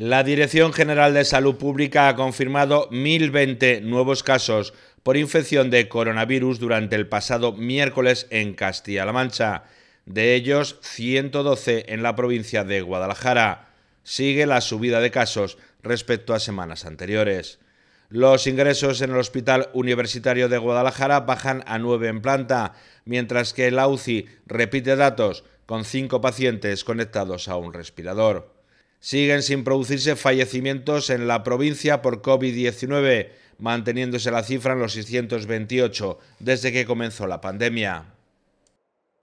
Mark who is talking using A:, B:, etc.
A: La Dirección General de Salud Pública ha confirmado 1.020 nuevos casos por infección de coronavirus durante el pasado miércoles en Castilla-La Mancha, de ellos 112 en la provincia de Guadalajara. Sigue la subida de casos respecto a semanas anteriores. Los ingresos en el Hospital Universitario de Guadalajara bajan a 9 en planta, mientras que el AUCI repite datos con 5 pacientes conectados a un respirador. Siguen sin producirse fallecimientos en la provincia por COVID-19, manteniéndose la cifra en los 628 desde que comenzó la pandemia.